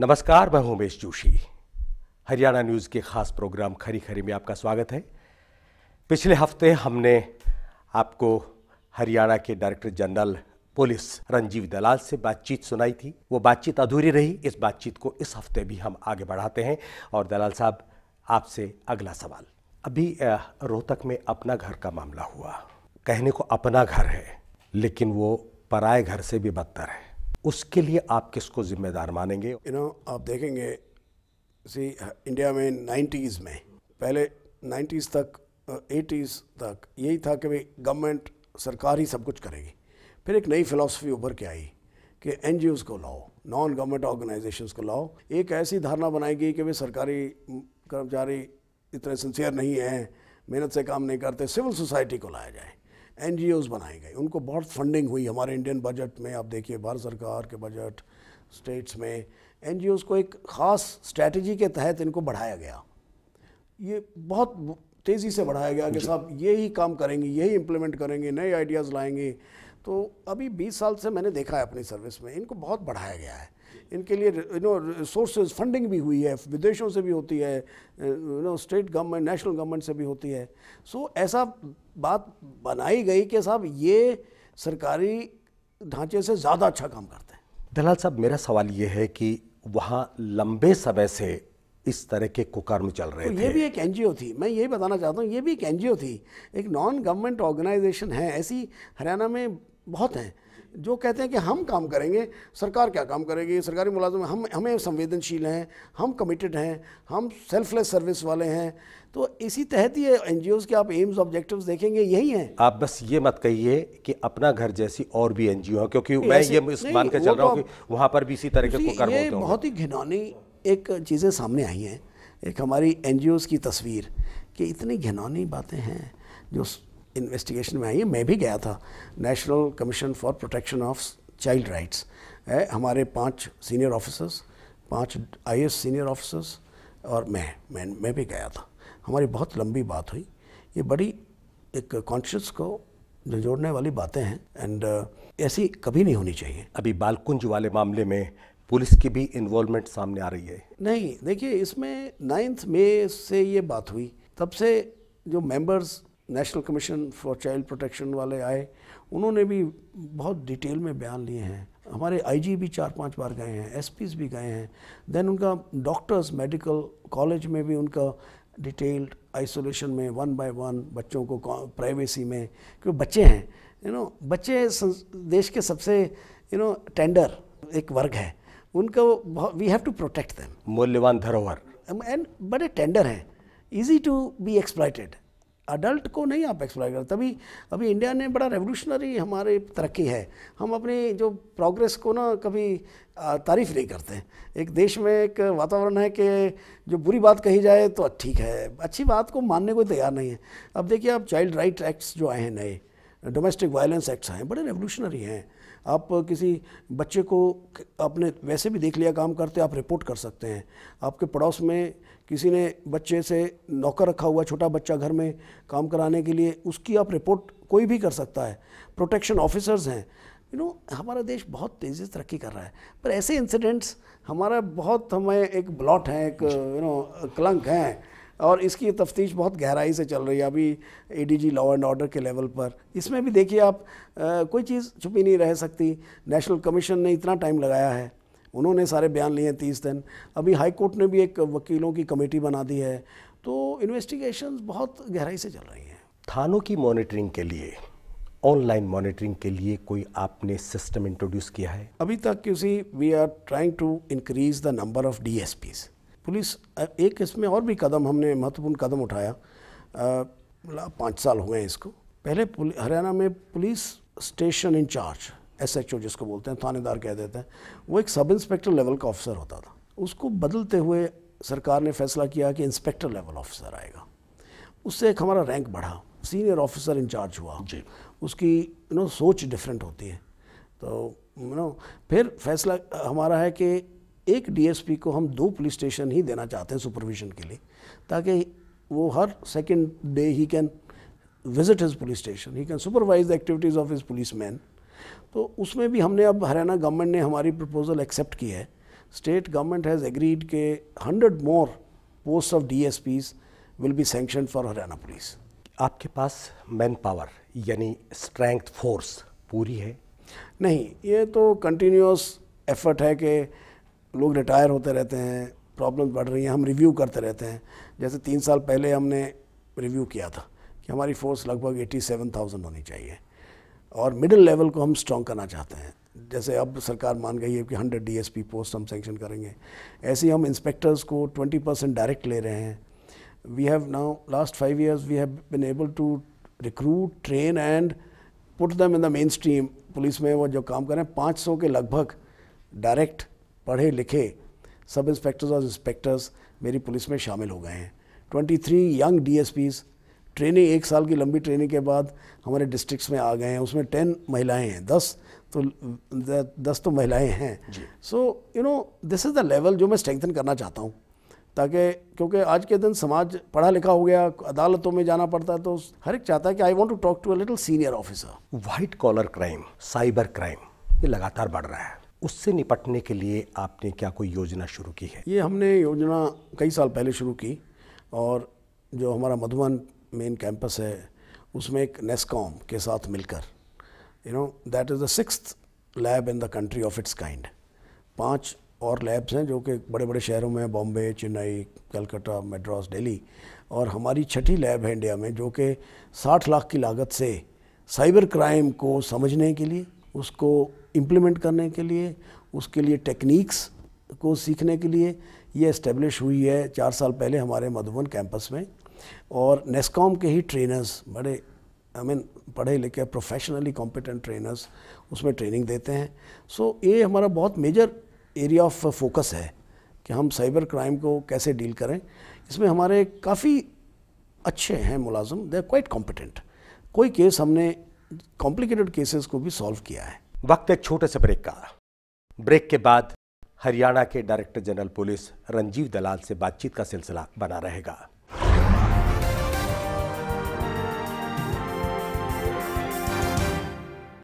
नमस्कार मैं उमेश जोशी हरियाणा न्यूज़ के ख़ास प्रोग्राम खरी खरी में आपका स्वागत है पिछले हफ्ते हमने आपको हरियाणा के director general police Ranjiv Dalal से बातचीत सुनाई थी वो बातचीत अधूरी रही इस बातचीत को इस हफ्ते भी हम आगे बढ़ाते हैं और दलाल साहब आपसे अगला सवाल अभी रोहतक में अपना घर का मामला हुआ कहने को अपना घर है लेकिन वो पराए घर से भी बदतर है उसके लिए आप किसको जिम्मेदार मानेंगे यू you नो know, आप देखेंगे सी इंडिया में नाइन्टीज़ में पहले नाइन्टीज़ तक एटीज़ uh, तक यही था कि भाई गवर्नमेंट सरकार ही सब कुछ करेगी फिर एक नई फिलासफी उभर के आई कि एन को लाओ नॉन गवर्नमेंट ऑर्गेनाइजेशन को लाओ एक ऐसी धारणा बनाई गई कि भाई सरकारी कर्मचारी इतने सिंसियर नहीं हैं मेहनत से काम नहीं करते सिविल सोसाइटी को लाया जाए एन बनाए गए उनको बहुत फंडिंग हुई हमारे इंडियन बजट में आप देखिए भारत सरकार के बजट स्टेट्स में एन को एक ख़ास स्ट्रैटेजी के तहत इनको बढ़ाया गया ये बहुत तेज़ी से बढ़ाया गया कि साहब यही काम करेंगे यही इम्प्लीमेंट करेंगे नए आइडियाज़ लाएंगे तो अभी बीस साल से मैंने देखा है अपनी सर्विस में इनको बहुत बढ़ाया गया है इनके लिए यू नो रिसोर्सेज फंडिंग भी हुई है विदेशों से भी होती है you know state government national government से भी होती है सो so, ऐसा बात बनाई गई कि साहब ये सरकारी ढांचे से ज़्यादा अच्छा काम करते हैं दलाल साहब मेरा सवाल ये है कि वहाँ लंबे समय से इस तरह के कुकर्म चल रहे तो थे ये भी एक एनजीओ थी मैं यही बताना चाहता हूँ ये भी एक एनजीओ थी एक नॉन गवर्नमेंट ऑर्गेनाइजेशन है ऐसी हरियाणा में बहुत हैं जो कहते हैं कि हम काम करेंगे सरकार क्या काम करेगी सरकारी मुलाजम हम हमें संवेदनशील हैं हम कमिटेड हैं हम सेल्फलेस सर्विस वाले हैं तो इसी तहत ये एन के आप एम्स ऑब्जेक्टिव्स देखेंगे यही हैं आप बस ये मत कहिए कि अपना घर जैसी और भी एन क्योंकि मैं ये मान के चल रहा हूँ तो कि वहाँ पर भी इसी तरह के कुकर्म होते हैं बहुत ही घिनौनी एक चीज़ें सामने आई हैं एक हमारी एन की तस्वीर कि इतनी घिनौनी बातें हैं जो इन्वेस्टिगेशन में आई है मैं भी गया था national commission for protection of child rights है हमारे पांच सीनियर ऑफिसर्स पांच आई सीनियर ऑफिसर्स और मैं मैं मैं भी गया था हमारी बहुत लंबी बात हुई ये बड़ी एक कॉन्शियस को जोड़ने वाली बातें हैं एंड uh, ऐसी कभी नहीं होनी चाहिए अभी बालकुंज वाले मामले में पुलिस की भी इन्वॉल्वमेंट सामने आ रही है नहीं देखिए इसमें नाइन्थ मे से ये बात हुई तब से जो members national commission for child protection वाले आए उन्होंने भी बहुत डिटेल में बयान लिए हैं हमारे आईजी भी चार पांच बार गए हैं एस भी गए हैं देन उनका डॉक्टर्स मेडिकल कॉलेज में भी उनका डिटेल्ड आइसोलेशन में वन बाय वन बच्चों को प्राइवेसी में क्योंकि बच्चे हैं यू you नो know, बच्चे देश के सबसे यू नो टेंडर एक वर्ग है उनको we have to protect them मूल्यवान धरोहर एंड um, बड़े टेंडर हैं easy to be exploited adult को नहीं आप एक्सप्लोर करते तभी अभी इंडिया ने बड़ा रेवोल्यूशनरी हमारे तरक्की है हम अपने जो प्रोग्रेस को ना कभी तारीफ नहीं करते एक देश में एक वातावरण है कि जो बुरी बात कही जाए तो ठीक है अच्छी बात को मानने को तैयार नहीं है अब देखिए आप चाइल्ड राइट एक्ट्स जो आए हैं नए डोमेस्टिक वायलेंस एक्ट्स आए हैं बड़े रेवोल्यूशनरी हैं आप किसी बच्चे को आपने वैसे भी देख लिया काम करते आप रिपोर्ट कर सकते हैं आपके पड़ोस में किसी ने बच्चे से नौकर रखा हुआ छोटा बच्चा घर में काम कराने के लिए उसकी आप रिपोर्ट कोई भी कर सकता है प्रोटेक्शन ऑफिसर्स हैं यू नो हमारा देश बहुत तेज़ी से तरक्की कर रहा है पर ऐसे इंसिडेंट्स हमारा बहुत हमें एक ब्लॉट है एक यू नो कलंक है और इसकी तफ्तीश बहुत गहराई से चल रही है अभी एडीजी लॉ एंड ऑर्डर के लेवल पर इसमें भी देखिए आप आ, कोई चीज़ छुपी नहीं रह सकती नेशनल कमीशन ने इतना टाइम लगाया है उन्होंने सारे बयान लिए तीस दिन अभी हाई कोर्ट ने भी एक वकीलों की कमेटी बना दी है तो इन्वेस्टिगेशन बहुत गहराई से चल रही हैं थानों की मॉनिटरिंग के लिए ऑनलाइन मॉनिटरिंग के लिए कोई आपने सिस्टम इंट्रोड्यूस किया है अभी तक किसी we are trying to increase the number of D S Ps police एक इसमें और भी कदम हमने महत्वपूर्ण कदम उठाया पाँच साल हो गए इसको पहले हरियाणा में police station incharge S H O जिसको बोलते हैं थानेदार कह देते हैं वो एक सब इंस्पेक्टर लेवल का ऑफिसर होता था उसको बदलते हुए सरकार ने फैसला किया कि इंस्पेक्टर लेवल ऑफिसर आएगा उससे एक हमारा रैंक बढ़ा सीनियर ऑफिसर इंचार्ज हुआ जी। उसकी यू नो सोच डिफरेंट होती है तो यू नो फिर फैसला हमारा है कि एक डीएसपी को हम दो पुलिस स्टेशन ही देना चाहते हैं सुपरविजन के लिए ताकि वो हर second day he can visit his police station he can supervise the activities of his police man तो उसमें भी हमने अब हरियाणा गवर्नमेंट ने हमारी प्रपोजल एक्सेप्ट की है स्टेट गवर्नमेंट हैज़ एग्रीड के hundred more post of D S Ps will be sanction for Haryana police आपके पास मैन पावर यानी स्ट्रेंथ फोर्स पूरी है नहीं ये तो कंटिन्यूस एफर्ट है कि लोग रिटायर होते रहते हैं प्रॉब्लम बढ़ रही हैं हम रिव्यू करते रहते हैं जैसे तीन साल पहले हमने रिव्यू किया था कि हमारी फोर्स लगभग एटी सेवन थाउजेंड होनी चाहिए और मिडिल लेवल को हम स्ट्रॉन्ग करना चाहते हैं जैसे अब सरकार मान गई है कि हंड्रेड डीएसपी पोस्ट हम सेंक्शन करेंगे ऐसे ही हम इंस्पेक्टर्स को ट्वेंटी परसेंट डायरेक्ट ले रहे हैं we have now last five years we have been able to recruit train and put them in the mainstream police में वो जो काम करें पाँच सौ के लगभग डायरेक्ट पढ़े लिखे सब इंस्पेक्टर्स और इंस्पेक्टर्स मेरी पुलिस में शामिल हो गए हैं 23 यंग डीएसपीज़ ट्रेनिंग एक साल की लंबी ट्रेनिंग के बाद हमारे डिस्ट्रिक्ट्स में आ गए हैं उसमें टेन महिलाएं हैं दस तो दस तो महिलाएं हैं so you know this is the level जो मैं स्ट्रेंथन करना चाहता हूँ ताकि क्योंकि आज के दिन समाज पढ़ा लिखा हो गया अदालतों में जाना पड़ता है तो हर एक चाहता है कि I want to talk to a little senior officer white collar crime cyber crime ये लगातार बढ़ रहा है उससे निपटने के लिए आपने क्या कोई योजना शुरू की है ये हमने योजना कई साल पहले शुरू की और जो हमारा मधुबन मेन कैंपस है उसमें एक नेस्कॉम के साथ मिलकर you know that is the six lab in the country of its kind पांच और लैब्स हैं जो कि बड़े बड़े शहरों में बॉम्बे चेन्नई कलकत्ता मद्रास दिल्ली और हमारी छठी लैब है इंडिया में जो कि 60 लाख की लागत से साइबर क्राइम को समझने के लिए उसको इम्प्लीमेंट करने के लिए उसके लिए टेक्निक्स को सीखने के लिए ये इस्टेब्लिश हुई है चार साल पहले हमारे मधुबन कैंपस में और नेस्कॉम के ही ट्रेनर्स बड़े आई I मीन mean, पढ़े लिखे प्रोफेशनली कॉम्पिटेंट ट्रेनर्स उसमें ट्रेनिंग देते हैं सो so, ये हमारा बहुत मेजर एरिया ऑफ फोकस है कि हम साइबर क्राइम को कैसे डील करें इसमें हमारे काफ़ी अच्छे हैं मुलाजम दे आर क्वाइट कॉम्पिटेंट कोई केस हमने कॉम्प्लिकेटेड केसेस को भी सॉल्व किया है वक्त एक छोटे से ब्रेक का ब्रेक के बाद हरियाणा के director general police Ranjiv Dalal से बातचीत का सिलसिला बना रहेगा